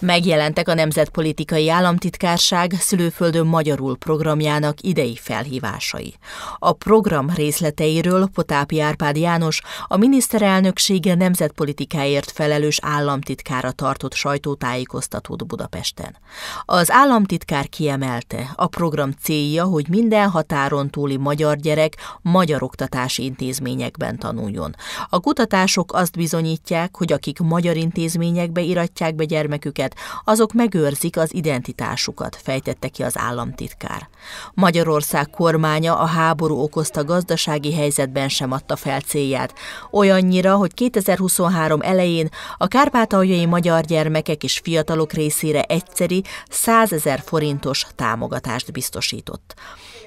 Megjelentek a Nemzetpolitikai Államtitkárság Szülőföldön Magyarul programjának idei felhívásai. A program részleteiről Potápi Árpád János, a miniszterelnöksége nemzetpolitikáért felelős államtitkára tartott sajtótájékoztatót Budapesten. Az államtitkár kiemelte, a program célja, hogy minden határon túli magyar gyerek magyar oktatási intézményekben tanuljon. A kutatások azt bizonyítják, hogy akik magyar intézményekbe iratják be gyermeküket, őket, azok megőrzik az identitásukat, fejtette ki az államtitkár. Magyarország kormánya a háború okozta gazdasági helyzetben sem adta fel célját, olyannyira, hogy 2023 elején a kárpátaljai magyar gyermekek és fiatalok részére egyszeri 100 ezer forintos támogatást biztosított.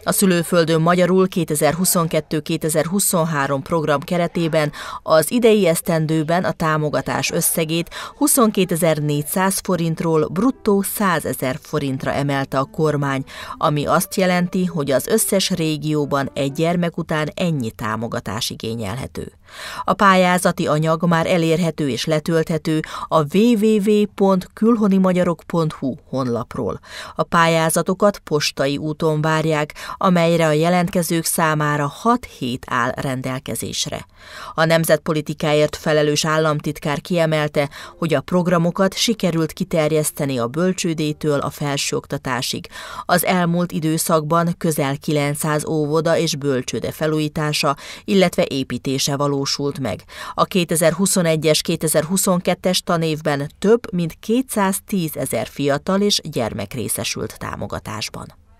A szülőföldön magyarul 2022-2023 program keretében az idei esztendőben a támogatás összegét 22.400 forint forintról bruttó 100 ezer forintra emelte a kormány, ami azt jelenti, hogy az összes régióban egy gyermek után ennyi támogatás igényelhető. A pályázati anyag már elérhető és letölthető a www.külhonimagyarok.hu honlapról. A pályázatokat postai úton várják, amelyre a jelentkezők számára 6 hét áll rendelkezésre. A nemzetpolitikáért felelős államtitkár kiemelte, hogy a programokat sikerült kiterjeszteni a bölcsődétől a felsőoktatásig. Az elmúlt időszakban közel 900 óvoda és bölcsőde felújítása, illetve építése valósult meg. A 2021-es 2022-es tanévben több mint 210 ezer fiatal és gyermek részesült támogatásban.